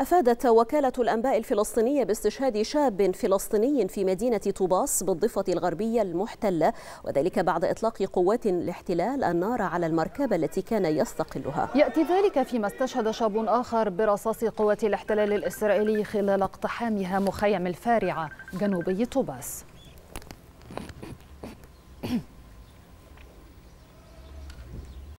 أفادت وكالة الأنباء الفلسطينية باستشهاد شاب فلسطيني في مدينة طوباس بالضفة الغربية المحتلة وذلك بعد إطلاق قوات الاحتلال النار على المركبة التي كان يستقلها يأتي ذلك فيما استشهد شاب آخر برصاص قوات الاحتلال الإسرائيلي خلال اقتحامها مخيم الفارعة جنوبي طوباس